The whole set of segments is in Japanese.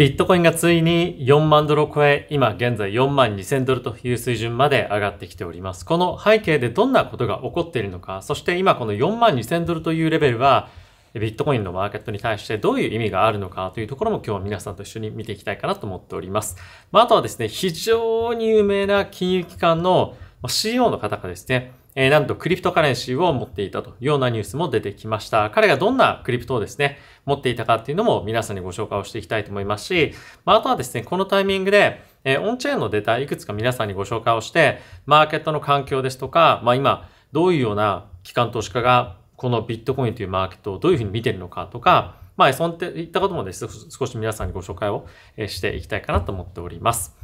ビットコインがついに4万ドルを超え、今現在4万2000ドルという水準まで上がってきております。この背景でどんなことが起こっているのか、そして今この4万2000ドルというレベルは、ビットコインのマーケットに対してどういう意味があるのかというところも今日は皆さんと一緒に見ていきたいかなと思っております。まあ、あとはですね、非常に有名な金融機関の CO e の方がですね、えー、なんとクリプトカレンシーを持っていたというようなニュースも出てきました。彼がどんなクリプトをですね、持っていたかっていうのも皆さんにご紹介をしていきたいと思いますし、まあ、あとはですね、このタイミングで、えー、オンチェーンのデータいくつか皆さんにご紹介をして、マーケットの環境ですとか、まあ今、どういうような機関投資家がこのビットコインというマーケットをどういうふうに見てるのかとか、まあそういったこともですね、少し皆さんにご紹介をしていきたいかなと思っております。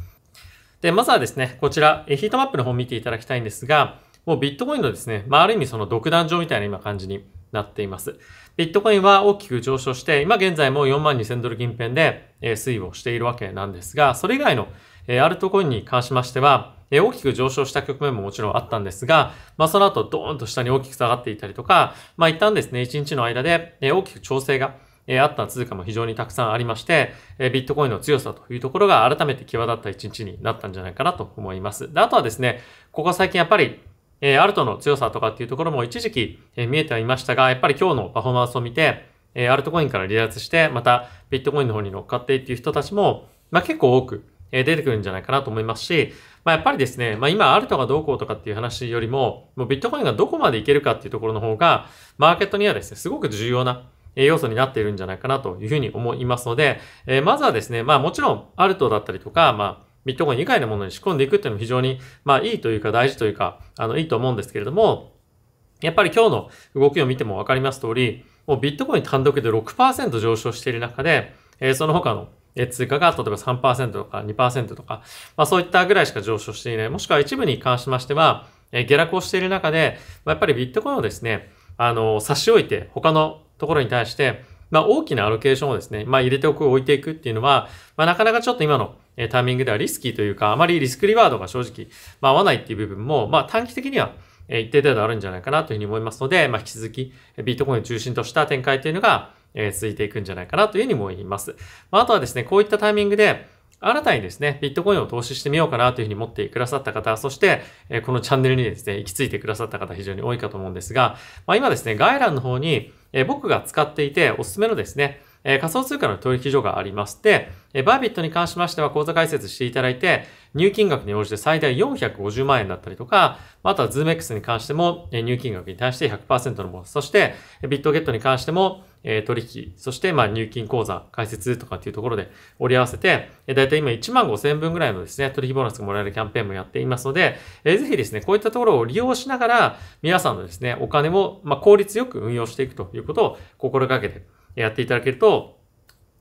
で、まずはですね、こちら、ヒートマップの方を見ていただきたいんですが、もうビットコインのですね、まあ、ある意味その独壇場みたいな今感じになっています。ビットコインは大きく上昇して、今現在も4万2000ドル近辺で推移をしているわけなんですが、それ以外のアルトコインに関しましては、大きく上昇した局面ももちろんあったんですが、まあ、その後ドーンと下に大きく下がっていたりとか、まあ、一旦ですね、1日の間で大きく調整があった通貨も非常にたくさんありまして、ビットコインの強さというところが改めて際立った1日になったんじゃないかなと思います。であとはですね、ここ最近やっぱりえアルトの強さとかっていうところも一時期、え見えてはいましたが、やっぱり今日のパフォーマンスを見て、えアルトコインから離脱して、またビットコインの方に乗っかってっていう人たちも、まあ、結構多く、え出てくるんじゃないかなと思いますし、まあ、やっぱりですね、まあ、今アルトがどうこうとかっていう話よりも、もうビットコインがどこまでいけるかっていうところの方が、マーケットにはですね、すごく重要な要素になっているんじゃないかなというふうに思いますので、えまずはですね、まあもちろんアルトだったりとか、まあビットコイン以外のものに仕込んでいくっていうのも非常に、まあいいというか大事というか、あの、いいと思うんですけれども、やっぱり今日の動きを見てもわかります通り、もうビットコイン単独で6%上昇している中で、えー、その他の通貨が例えば3%とか2%とか、まあそういったぐらいしか上昇していない。もしくは一部に関しましては、えー、下落をしている中で、まあ、やっぱりビットコインをですね、あの、差し置いて他のところに対して、まあ、大きなアロケーションをですね、まあ、入れておく、置いていくっていうのは、まあ、なかなかちょっと今のタイミングではリスキーというか、あまりリスクリワードが正直、まあ、合わないっていう部分も、まあ、短期的には一定程度あるんじゃないかなというふうに思いますので、まあ、引き続きビットコインを中心とした展開というのが、え続いていくんじゃないかなというふうに思います。まあ、あとはですね、こういったタイミングで、新たにですね、ビットコインを投資してみようかなというふうに思ってくださった方、そして、このチャンネルにですね、行き着いてくださった方非常に多いかと思うんですが、まあ、今ですね、概覧の方にえ僕が使っていておすすめのですね、え仮想通貨の取引所がありまして、えバービットに関しましては口座開設していただいて、入金額に応じて最大450万円だったりとか、あとはズーム X に関しても、え入金額に対して100%のもの、そしてビットゲットに関しても、え取引、そしてま入金口座開設とかっていうところで折り合わせて、えー、だいたい今1万5千分ぐらいのですね、取引ボーナスがもらえるキャンペーンもやっていますので、えー、ぜひですね、こういったところを利用しながら、皆さんのですね、お金をま効率よく運用していくということを心がけてやっていただけると、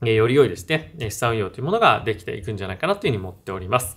より良いですね、資産運用というものができていくんじゃないかなというふうに思っております。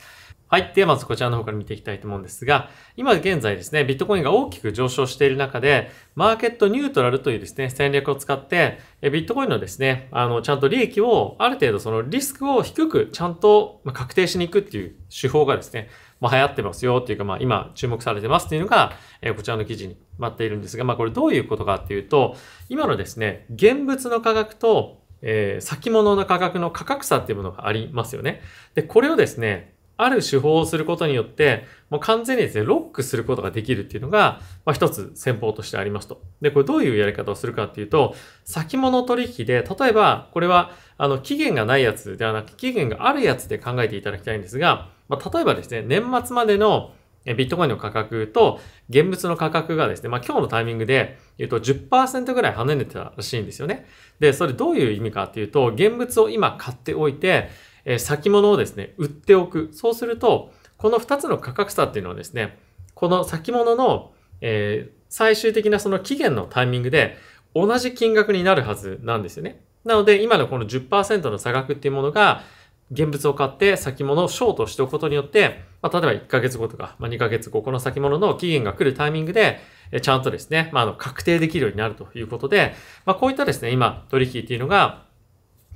はい。ではまずこちらの方から見ていきたいと思うんですが、今現在ですね、ビットコインが大きく上昇している中で、マーケットニュートラルというですね、戦略を使って、ビットコインのですね、あの、ちゃんと利益を、ある程度そのリスクを低くちゃんと確定しに行くっていう手法がですね、まあ、流行ってますよっていうか、まあ、今注目されてますっていうのが、えこちらの記事に待っているんですが、まあ、これどういうことかっていうと、今のですね、現物の価格と、えー、先物の価格の価格差っていうものがありますよね。で、これをですね、ある手法をすることによって、もう完全にですね、ロックすることができるっていうのが、まあ一つ戦法としてありますと。で、これどういうやり方をするかっていうと、先物取引で、例えば、これは、あの、期限がないやつではなく、期限があるやつで考えていただきたいんですが、まあ例えばですね、年末までのビットコインの価格と現物の価格がですね、まあ今日のタイミングで言うと10%ぐらい跳ねてたらしいんですよね。で、それどういう意味かっていうと、現物を今買っておいて、えー、先物をですね、売っておく。そうすると、この2つの価格差っていうのはですね、この先物の、えー、最終的なその期限のタイミングで同じ金額になるはずなんですよね。なので、今のこの10%の差額っていうものが、現物を買って先物をショートしておくことによって、まあ、例えば1ヶ月後とか、まあ、2ヶ月後、この先物の期限が来るタイミングで、ちゃんとですね、まあ、あの確定できるようになるということで、まあ、こういったですね、今、取引っていうのが、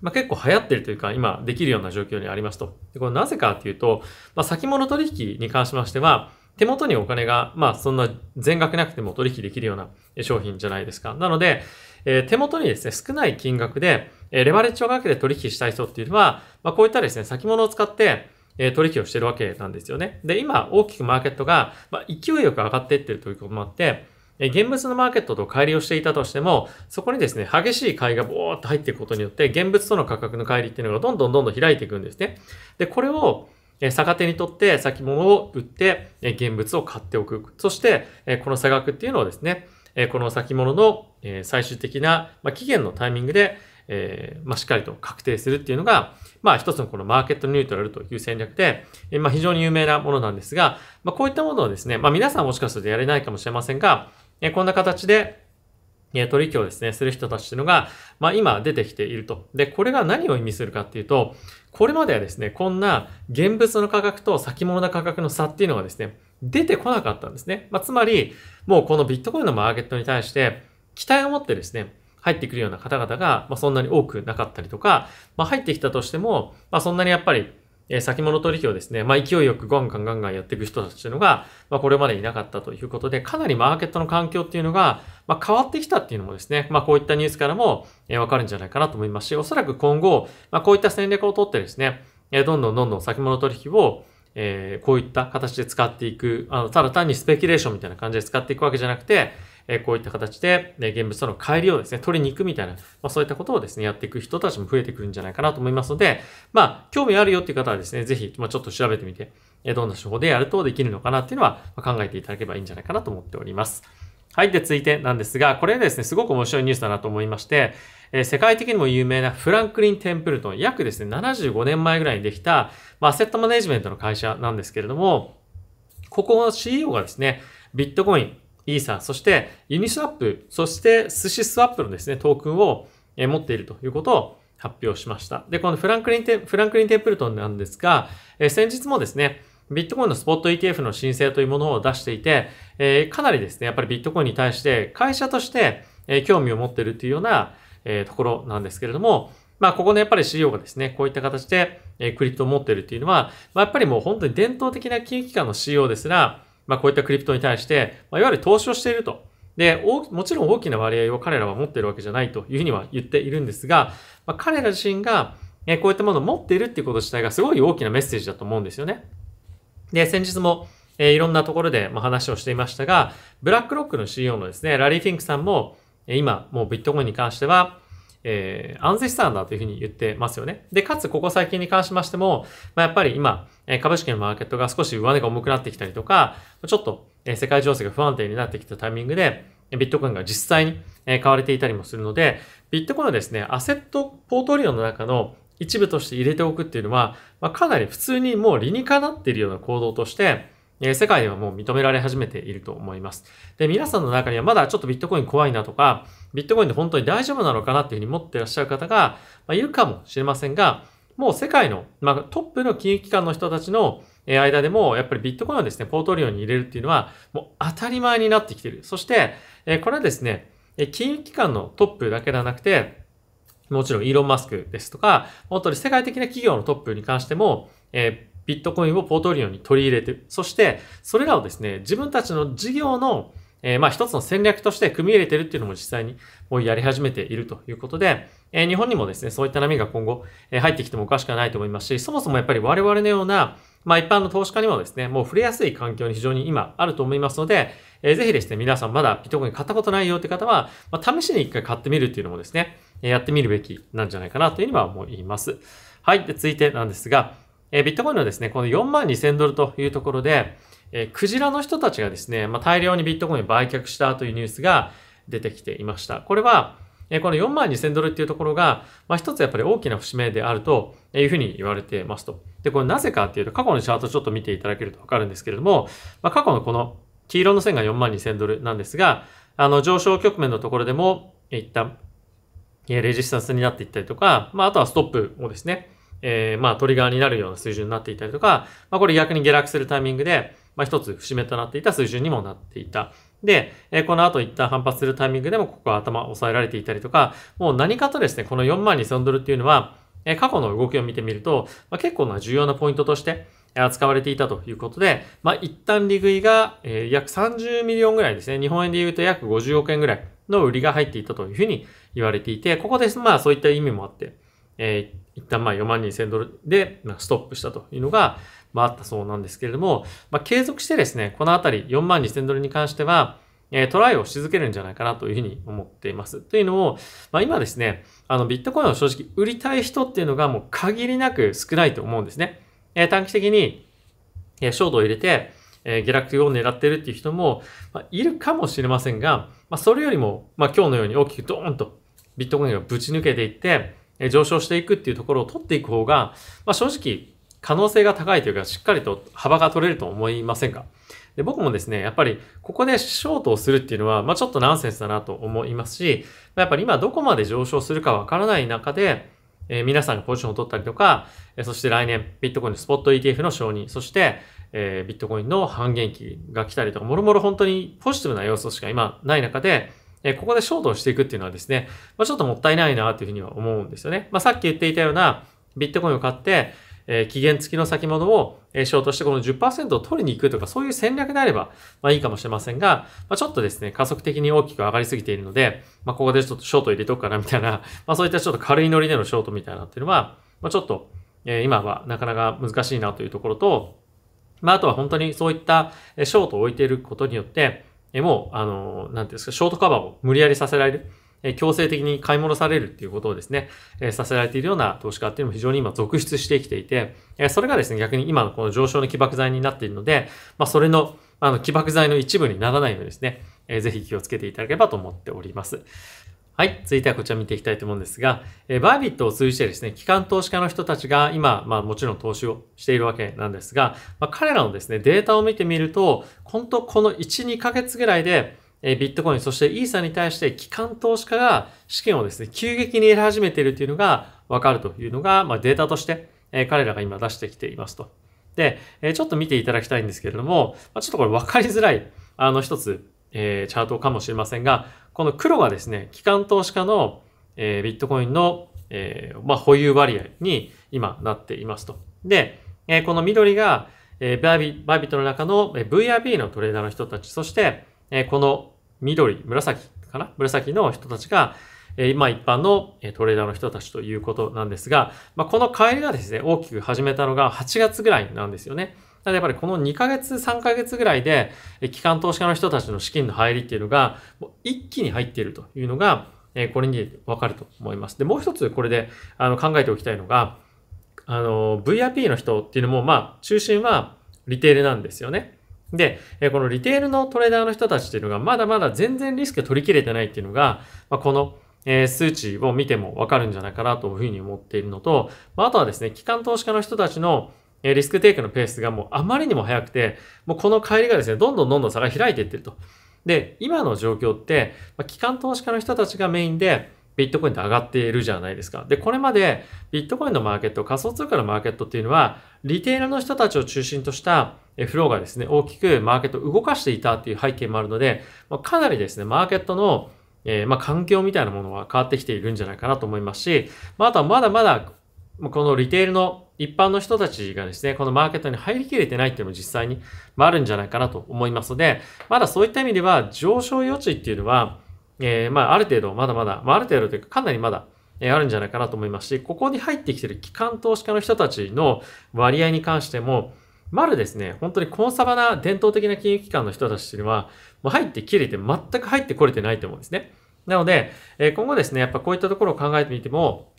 まあ、結構流行ってるというか、今できるような状況にありますと。でこれなぜかっていうと、まあ、先物取引に関しましては、手元にお金が、まあ、そんな全額なくても取引できるような商品じゃないですか。なので、えー、手元にですね、少ない金額で、えー、レバレッジをかけて取引したい人っていうのは、まあ、こういったですね、先物を使って、えー、取引をしてるわけなんですよね。で、今、大きくマーケットが、まあ、勢いよく上がっていってるということもあって、現物のマーケットと乖離をしていたとしても、そこにですね、激しい買いがボーっと入っていくことによって、現物との価格の乖離っていうのがどんどんどんどん開いていくんですね。で、これを逆手にとって先物を売って、現物を買っておく。そして、この差額っていうのをですね、この先物の最終的な期限のタイミングで、えー、まあ、しっかりと確定するっていうのが、まあ、一つのこのマーケットニュートラルという戦略で、えー、まあ、非常に有名なものなんですが、まあ、こういったものをですね、まあ、皆さんもしかするとやれないかもしれませんが、えこんな形で、え取引をですね、する人たちていうのが、まあ今出てきていると。で、これが何を意味するかっていうと、これまではですね、こんな現物の価格と先物の価格の差っていうのがですね、出てこなかったんですね。まあ、つまり、もうこのビットコインのマーケットに対して、期待を持ってですね、入ってくるような方々が、まあ、そんなに多くなかったりとか、まあ、入ってきたとしても、まあ、そんなにやっぱりえ先物取引をですね、まあ、勢いよくガンガンガンガンやっていく人たちというのが、まあ、これまでいなかったということで、かなりマーケットの環境っていうのが、まあ、変わってきたっていうのもですね、まあ、こういったニュースからも、えわかるんじゃないかなと思いますし、おそらく今後、まあ、こういった戦略をとってですね、えどんどんどんどん先物取引を、えこういった形で使っていく、あの、ただ単にスペキュレーションみたいな感じで使っていくわけじゃなくて、えこういった形で、ね、現物との帰りをですね、取りに行くみたいな、まあ、そういったことをですね、やっていく人たちも増えてくるんじゃないかなと思いますので、まあ、興味あるよっていう方はですね、ぜひ、まあ、ちょっと調べてみて、えどんな手法でやるとできるのかなっていうのは、ま考えていただければいいんじゃないかなと思っております。はい。で、続いてなんですが、これですね、すごく面白いニュースだなと思いまして、え世界的にも有名なフランクリン・テンプルトン、約ですね、75年前ぐらいにできた、まあ、アセットマネジメントの会社なんですけれども、ここの CEO がですね、ビットコイン、イーサそしてユニスワップ、そして寿司スワップのですね、トークンを持っているということを発表しました。で、このフランクリンテ、フランクリンテンプルトンなんですが、え先日もですね、ビットコインのスポット ETF の申請というものを出していて、えかなりですね、やっぱりビットコインに対して会社として、え興味を持っているというような、えところなんですけれども、まあ、ここのやっぱり CEO がですね、こういった形で、えクリプトを持っているというのは、まあ、やっぱりもう本当に伝統的な金融機関の CEO ですら、まあ、こういったクリプトに対して、まあ、いわゆる投資をしていると。で、もちろん大きな割合を彼らは持っているわけじゃないというふうには言っているんですが、まあ、彼ら自身が、えこういったものを持っているっていうこと自体がすごい大きなメッセージだと思うんですよね。で、先日も、えいろんなところで、ま話をしていましたが、ブラックロックの CEO のですね、ラリー・フィンクさんも、え今、もうビットコインに関しては、えー、安全資産だというふうに言ってますよね。で、かつここ最近に関しましても、まあ、やっぱり今、え株式のマーケットが少し上値が重くなってきたりとか、ちょっと、え世界情勢が不安定になってきたタイミングで、ビットコインが実際に買われていたりもするので、ビットコインはですね、アセットポートリオの中の一部として入れておくっていうのは、まあ、かなり普通にもう理にかなっているような行動として、え世界ではもう認められ始めていると思います。で、皆さんの中にはまだちょっとビットコイン怖いなとか、ビットコインで本当に大丈夫なのかなっていうふうに持ってらっしゃる方が、まいるかもしれませんが、もう世界の、まあ、トップの金融機関の人たちの間でも、やっぱりビットコインをですね、ポートリオに入れるっていうのは、もう当たり前になってきている。そして、えこれはですね、金融機関のトップだけではなくて、もちろんイーロン・マスクですとか、本当に世界的な企業のトップに関しても、えビットコインをポートフォリオに取り入れて、そしてそれらをですね、自分たちの事業の、えー、まあ一つの戦略として組み入れてるっていうのも実際にもうやり始めているということで、えー、日本にもですね、そういった波が今後、えー、入ってきてもおかしくはないと思いますし、そもそもやっぱり我々のような、まあ一般の投資家にもですね、もう触れやすい環境に非常に今あると思いますので、えー、ぜひですね、皆さんまだビットコイン買ったことないよって方は、まあ、試しに一回買ってみるっていうのもですね、やってみるべきなんじゃないかなというふうには思います。はい。で、続いてなんですが、えー、ビットコインのですね、この4万2000ドルというところで、えー、クジラの人たちがですね、まあ、大量にビットコインを売却したというニュースが出てきていました。これは、えー、この4万2000ドルっていうところが、まあ、一つやっぱり大きな節目であるというふうに言われてますと。で、これなぜかっていうと、過去のチャートちょっと見ていただけるとわかるんですけれども、まあ、過去のこの黄色の線が4万2000ドルなんですが、あの、上昇局面のところでも、一旦、レジスタンスになっていったりとか、まあ、あとはストップをですね、えー、まあ、トリガーになるような水準になっていたりとか、まあ、これ逆に下落するタイミングで、まあ、一つ節目となっていた水準にもなっていた。で、えこの後一旦反発するタイミングでも、ここは頭押さえられていたりとか、もう何かとですね、この4万2000ドルっていうのは、え過去の動きを見てみると、まあ、結構な重要なポイントとして扱われていたということで、まあ、一旦利食いが、え約30ミリオンぐらいですね、日本円で言うと約50億円ぐらいの売りが入っていたというふうに言われていて、ここです。まあそういった意味もあって、えー、一旦まあ4万2000ドルで、まストップしたというのが、まあ、あったそうなんですけれども、まあ、継続してですね、このあたり4万2000ドルに関しては、えトライをし続けるんじゃないかなというふうに思っています。というのも、まあ、今ですね、あのビットコインを正直売りたい人っていうのがもう限りなく少ないと思うんですね。えー、短期的に、えー、ショートを入れて、えー、下落を狙ってるっていう人も、まあ、いるかもしれませんが、まあ、それよりも、まあ、今日のように大きくドーンとビットコインがぶち抜けていって、上昇していくっていうところを取っていく方が、まあ、正直可能性が高いというか、しっかりと幅が取れると思いませんかで、僕もですね、やっぱりここでショートをするっていうのは、まあ、ちょっとナンセンスだなと思いますし、やっぱり今どこまで上昇するかわからない中で、えー、皆さんがポジションを取ったりとか、えそして来年ビットコインのスポット ETF の承認、そして、えー、ビットコインの半減期が来たりとか、もろもろ本当にポジティブな要素しか今ない中で、えここでショートをしていくっていうのはですね、まあ、ちょっともったいないなというふうには思うんですよね。まあ、さっき言っていたようなビットコインを買って、え期限付きの先物を、えショートしてこの10%を取りに行くとか、そういう戦略であれば、まあいいかもしれませんが、まあちょっとですね、加速的に大きく上がりすぎているので、まあここでちょっとショート入れとくかなみたいな、まあそういったちょっと軽いノリでのショートみたいなっていうのは、まあちょっと、え今はなかなか難しいなというところと、まああとは本当にそういったショートを置いていることによって、えもう、あの、なんていうんですか、ショートカバーを無理やりさせられる。え強制的に買い戻されるっていうことをですね、えさせられているような投資家っていうのも非常に今続出してきていて、えそれがですね、逆に今のこの上昇の起爆剤になっているので、まあ、それの、あの、起爆剤の一部にならないようにですね、えぜひ気をつけていただければと思っております。はい。続いてはこちら見ていきたいと思うんですが、えー、バービットを通じてですね、機関投資家の人たちが今、まあもちろん投資をしているわけなんですが、まあ、彼らのですね、データを見てみると、本当この1、2ヶ月ぐらいで、えビットコイン、そしてイーサに対して機関投資家が資金をですね、急激に得始めているというのがわかるというのが、まあ、データとして、え彼らが今出してきていますと。で、えちょっと見ていただきたいんですけれども、まちょっとこれ分かりづらい、あの一つ、えチャートかもしれませんが、この黒がですね、機関投資家の、えー、ビットコインの、えー、まあ、保有割合に今なっていますと。で、えー、この緑が、えー、バイビバビットの中の、え VRB のトレーダーの人たち、そして、えー、この緑、紫かな紫の人たちが、えー、今一般のトレーダーの人たちということなんですが、まあ、この帰りがですね、大きく始めたのが8月ぐらいなんですよね。ただ、やっぱりこの2ヶ月、3ヶ月ぐらいで、機関投資家の人たちの資金の入りっていうのが、一気に入っているというのが、これにわかると思います。で、もう一つこれであの考えておきたいのが、あの、VIP の人っていうのも、まあ、中心はリテールなんですよね。で、このリテールのトレーダーの人たちっていうのが、まだまだ全然リスク取りきれてないっていうのが、まあ、この、え数値を見てもわかるんじゃないかなというふうに思っているのと、まあ、あとはですね、機関投資家の人たちのリスクテイクのペースがもうあまりにも早くて、もうこの帰りがですね、どんどんどんどん差が開いていってると。で、今の状況って、まあ、機関投資家の人たちがメインで、ビットコインって上がっているじゃないですか。で、これまでビットコインのマーケット、仮想通貨のマーケットっていうのは、リテールの人たちを中心としたフローがですね、大きくマーケットを動かしていたっていう背景もあるので、まあ、かなりですね、マーケットのえー、まあ、環境みたいなものは変わってきているんじゃないかなと思いますし、まあ、あとはまだまだこのリテールの一般の人たちがですね、このマーケットに入りきれてないっていうのも実際に、あ、るんじゃないかなと思いますので、まだそういった意味では上昇余地っていうのは、えー、まあある程度まだまだ、まあある程度というかかなりまだ、えあるんじゃないかなと思いますし、ここに入ってきてる機関投資家の人たちの割合に関しても、まるですね、本当にコンサバな伝統的な金融機関の人たちっていうのは、もう入ってきれて全く入ってこれてないと思うんですね。なので、え今後ですね、やっぱこういったところを考えてみても、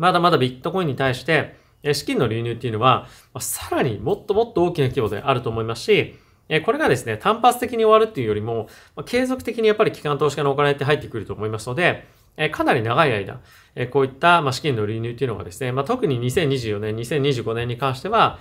まだまだビットコインに対して、資金の流入っていうのは、さらにもっともっと大きな規模であると思いますし、これがですね、単発的に終わるっていうよりも、継続的にやっぱり機関投資家のお金って入ってくると思いますので、かなり長い間、こういった資金の流入っていうのがですね、ま特に2024年、2025年に関しては、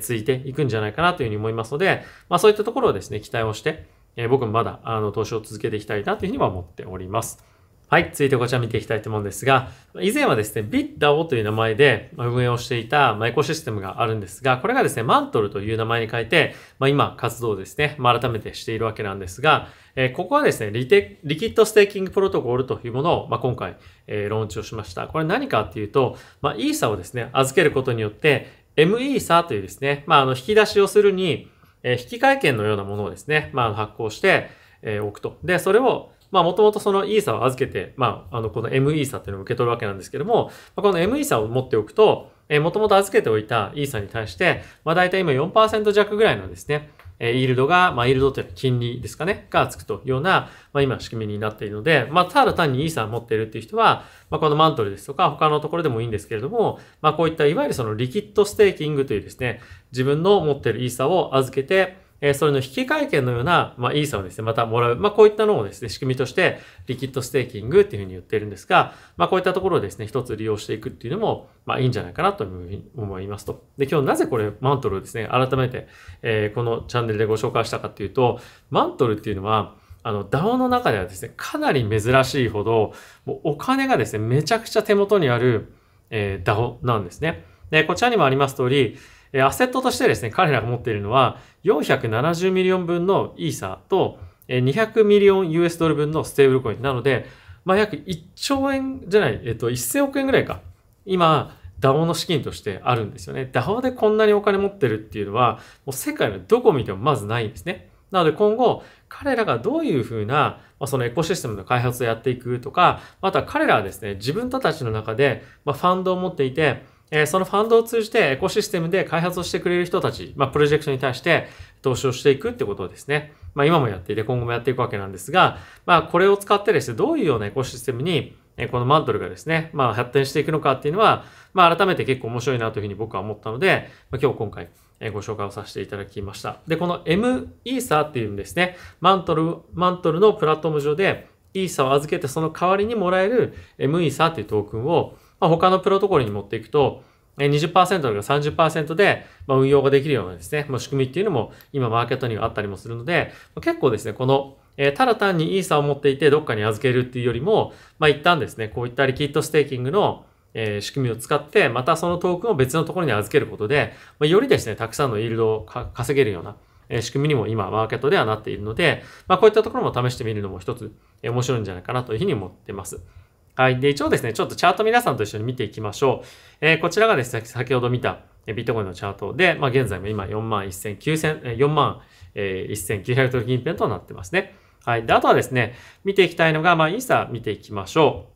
続いていくんじゃないかなというふうに思いますので、まそういったところをですね、期待をして、僕もまだあの投資を続けていきたいなというふうには思っております。はい、続いてこちら見ていきたいと思うんですが、以前はですね、BitDAO という名前で運営をしていたエコシステムがあるんですが、これがですね、マントルという名前に変えて、まあ、今活動をですね、まあ、改めてしているわけなんですが、えー、ここはですねリテ、リキッドステーキングプロトコルというものを、まあ、今回、えー、ローンチをしました。これ何かっていうと、まあ、イーサをですね、預けることによって、ME サというですね、まあ、あの引き出しをするに、えー、引換券のようなものをですね、まあ、発行して、えー、おくと。で、それをまあ、もともとそのイーサを預けて、まあ、あの、この M イーサっていうのを受け取るわけなんですけども、この M イーサを持っておくと、えー、もともと預けておいたイーサに対して、まあ、大体今4%弱ぐらいのですね、え、イールドが、まあ、イールドというか金利ですかね、がつくというような、まあ、今、仕組みになっているので、まあ、ただ単にイーサー持っているっていう人は、まあ、このマントルですとか、他のところでもいいんですけれども、まあ、こういった、いわゆるそのリキッドステーキングというですね、自分の持っているイーサーを預けて、えー、それの引き換え券のような、まあ、イーサをですね、またもらう。まあ、こういったのをですね、仕組みとして、リキッドステーキングっていうふうに言ってるんですが、まあ、こういったところをですね、一つ利用していくっていうのも、まあ、いいんじゃないかなというふうに思いますと。で、今日なぜこれ、マントルをですね、改めて、えー、このチャンネルでご紹介したかっていうと、マントルっていうのは、あの、DAO の中ではですね、かなり珍しいほど、もうお金がですね、めちゃくちゃ手元にある、えー、DAO なんですね。で、こちらにもあります通り、えアセットとしてですね、彼らが持っているのは、470ミリオン分のイーサーと、200ミリオン US ドル分のステーブルコインなので、まあ、約1兆円じゃない、えっと、1000億円ぐらいか。今、DAO の資金としてあるんですよね。DAO でこんなにお金持ってるっていうのは、もう世界のどこ見てもまずないんですね。なので今後、彼らがどういうふうな、まあ、そのエコシステムの開発をやっていくとか、また彼らはですね、自分たちの中で、まあ、ファンドを持っていて、えそのファンドを通じてエコシステムで開発をしてくれる人たち、まあ、プロジェクトに対して投資をしていくってことをですね、まあ、今もやっていて今後もやっていくわけなんですが、まあ、これを使ってですね、どういうようなエコシステムにこのマントルがですね、まあ、発展していくのかっていうのは、まあ、改めて結構面白いなというふうに僕は思ったので、まあ、今日今回ご紹介をさせていただきました。で、この M イーサーっていうんですね、マントル、マントルのプラットフォーム上でイーサを預けてその代わりにもらえる M イーサーっていうトークンをまあ、他のプロトコルに持っていくと、20%とか30%で運用ができるようなですね、仕組みっていうのも今マーケットにはあったりもするので、結構ですね、この、えただ単にイーサを持っていてどっかに預けるっていうよりも、まあ、一旦ですね、こういったリキッドステーキングの、え仕組みを使って、またそのトークンを別のところに預けることで、まよりですね、たくさんのイールドを稼げるような、え仕組みにも今マーケットではなっているので、まあ、こういったところも試してみるのも一つ、え面白いんじゃないかなというふうに思ってます。はい。で、一応ですね、ちょっとチャート皆さんと一緒に見ていきましょう。えー、こちらがですね、先ほど見たビットコインのチャートで、まあ現在も今4万1900、4万1900ドル近辺となってますね。はい。で、あとはですね、見ていきたいのが、まあイーサ見ていきましょ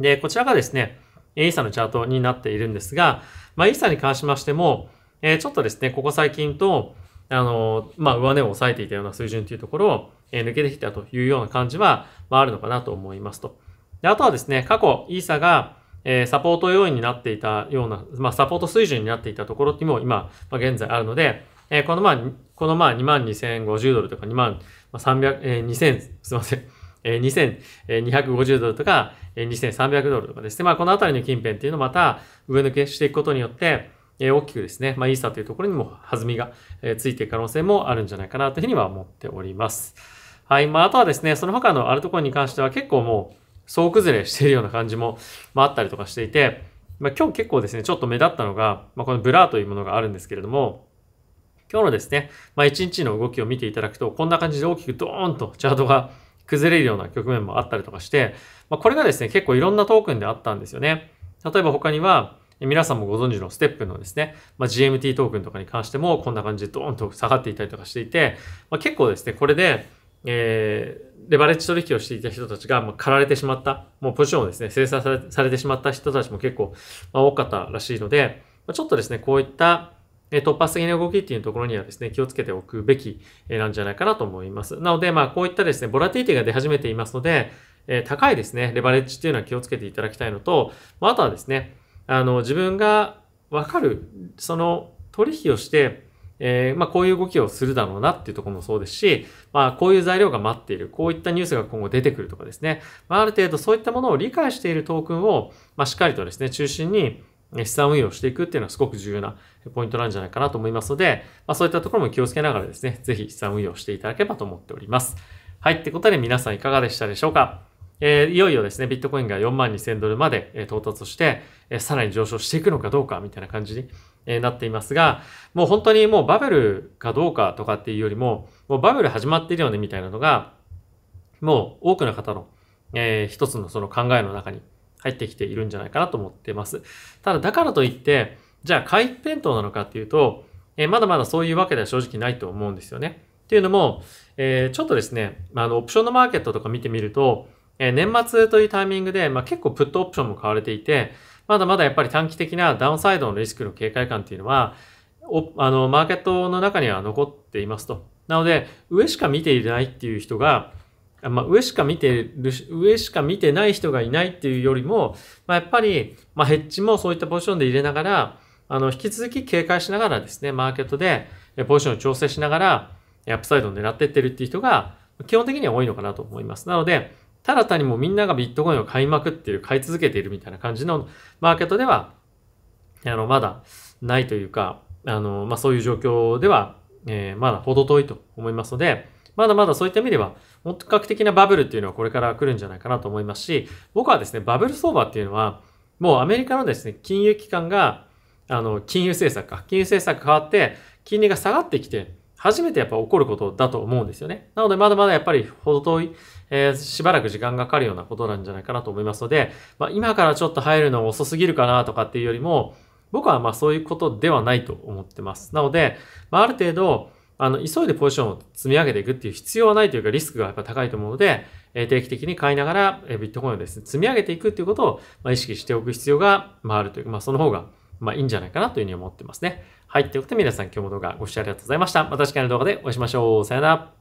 う。で、こちらがですね、イーサのチャートになっているんですが、まあイーサに関しましても、えー、ちょっとですね、ここ最近と、あの、まあ、上値を抑えていたような水準というところを、え抜けてきたというような感じは、まあ、あるのかなと思いますと。で、あとはですね、過去イーサが、えサポート要因になっていたような、まあ、サポート水準になっていたところっていうのも今、まあ、現在あるので、えこのまあ、このまあ2万2050ドルとか2万300、えー、2000、すいません。え2250ドルとか、え2300ドルとかですね。まあ、このあたりの近辺っていうのをまた上抜けしていくことによって、え大きくですね、まあ、イーサというところにも弾みが、えついていく可能性もあるんじゃないかなというふうには思っております。はい。まあ、あとはですね、その他のアルトコインに関しては結構もう、総崩れしているような感じも、まあ、あったりとかしていて、まあ、今日結構ですね、ちょっと目立ったのが、まあ、このブラーというものがあるんですけれども、今日のですね、まあ、1日の動きを見ていただくと、こんな感じで大きくドーンとチャートが崩れるような局面もあったりとかして、まあ、これがですね、結構いろんなトークンであったんですよね。例えば他には、皆さんもご存知のステップのですね、まあ、GMT トークンとかに関してもこんな感じでドーンと下がっていたりとかしていて、まあ、結構ですね、これで、えー、レバレッジ取引をしていた人たちが、まあ、られてしまった、もうポジションをですね、生産されてしまった人たちも結構、まあ、多かったらしいので、まあ、ちょっとですね、こういった、え突発的な動きっていうところにはですね、気をつけておくべきなんじゃないかなと思います。なので、まあ、こういったですね、ボラティティが出始めていますので、え高いですね、レバレッジっていうのは気をつけていただきたいのと、まあ、とはですね、あの、自分がわかる、その取引をして、えー、まあ、こういう動きをするだろうなっていうところもそうですし、まあ、こういう材料が待っている、こういったニュースが今後出てくるとかですね、まあ、ある程度そういったものを理解しているトークンを、まあ、しっかりとですね、中心に資産運用していくっていうのはすごく重要なポイントなんじゃないかなと思いますので、まあ、そういったところも気をつけながらですね、ぜひ資産運用していただければと思っております。はい、ってことで皆さんいかがでしたでしょうかえー、いよいよですね、ビットコインが4万2000ドルまで、え到達して、えさらに上昇していくのかどうか、みたいな感じにえなっていますが、もう本当にもうバブルかどうかとかっていうよりも、もうバブル始まってるよねみたいなのが、もう多くの方の、えー、一つのその考えの中に入ってきているんじゃないかなと思ってます。ただだからといって、じゃあ回転倒なのかっていうと、えー、まだまだそういうわけでは正直ないと思うんですよね。っていうのも、えー、ちょっとですね、あの、オプションのマーケットとか見てみると、え年末というタイミングで、まあ、結構プットオプションも買われていて、まだまだやっぱり短期的なダウンサイドのリスクの警戒感っていうのは、あのマーケットの中には残っていますと。なので、上しか見ていないっていう人が、まあ、上しか見てる、上しか見てない人がいないっていうよりも、まあ、やっぱり、まあ、ヘッジもそういったポジションで入れながら、あの、引き続き警戒しながらですね、マーケットでポジションを調整しながら、アップサイドを狙っていってるっていう人が、基本的には多いのかなと思います。なので、ただ単にもうみんながビットコインを買いまくっている、買い続けているみたいな感じのマーケットでは、あの、まだないというか、あの、まあ、そういう状況では、えー、まだ程遠いと思いますので、まだまだそういった意味では、本格的なバブルっていうのはこれから来るんじゃないかなと思いますし、僕はですね、バブル相場っていうのは、もうアメリカのですね、金融機関が、あの、金融政策か、金融政策変わって、金利が下がってきて、初めてやっぱ起こることだと思うんですよね。なのでまだまだやっぱり程遠い、えー、しばらく時間がかかるようなことなんじゃないかなと思いますので、まあ、今からちょっと入るの遅すぎるかなとかっていうよりも、僕はまあそういうことではないと思ってます。なので、まあ、ある程度、あの、急いでポジションを積み上げていくっていう必要はないというかリスクがやっぱ高いと思うので、え定期的に買いながら、えビットコインをですね、積み上げていくっていうことを、ま意識しておく必要が、まあ、あるというか、まあ、その方がまあいいんじゃないかなというふうに思ってますね。はい。ということで皆さん今日も動画ご視聴ありがとうございました。また次回の動画でお会いしましょう。さよなら。